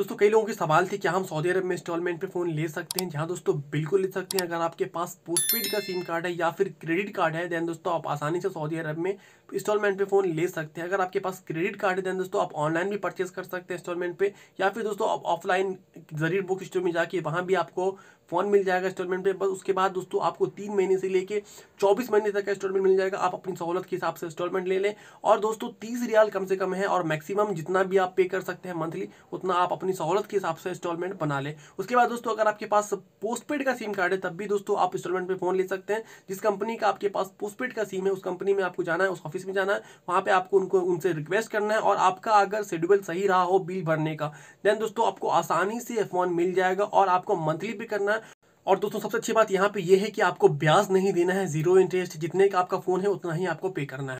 दोस्तों कई लोगों के सवाल थे क्या हम सऊदी अरब में इंस्टॉलमेंट पे फ़ोन ले सकते हैं जहाँ दोस्तों बिल्कुल ले सकते हैं अगर आपके पास पोस्टपेड का सिम कार्ड है या फिर क्रेडिट कार्ड है देन दोस्तों आप आसानी से सऊदी अरब में इंस्टॉलमेंट पे फ़ोन ले सकते हैं अगर आपके पास क्रेडिट कार्ड है देन दोस्तों आप ऑनलाइन भी परचेज कर सकते हैं इंस्टॉलमेंट पे या फिर दोस्तों आप ऑफलाइन जरिए बुक स्टोर में जाके वहाँ भी आपको फ़ोन मिल जाएगा इंस्टॉलमेंट पे बस उसके बाद दोस्तों आपको तीन महीने से लेके चौबीस महीने तक का इंस्टॉलमेंट मिल जाएगा आप अपनी सहूलत के हिसाब से इंस्टॉलमेंट ले लें और दोस्तों तीस रियाल कम से कम है और मैक्सिमम जितना भी आप पे कर सकते हैं मंथली उतना आप अपनी अपनी सहूलत के हिसाब से इंस्टॉलमेंट बना ले उसके बाद दोस्तों अगर आपके पास पोस्टपेड का सिम कार्ड है तब भी दोस्तों आप इंस्टॉलमेंट पे फोन ले सकते हैं जिस कंपनी का आपके पास पोस्टपेड का सिम है उस कंपनी में आपको जाना है उस ऑफिस में जाना है वहां पर आपको उनको उनसे रिक्वेस्ट करना है और आपका अगर शेड्यूल सही रहा हो बिल भरने का देन दोस्तों आपको आसानी से फोन मिल जाएगा और आपको मंथली पे करना है और दोस्तों सबसे अच्छी बात यहाँ पे ये है कि आपको ब्याज नहीं देना है जीरो इंटरेस्ट जितने का आपका फोन है उतना ही आपको पे करना है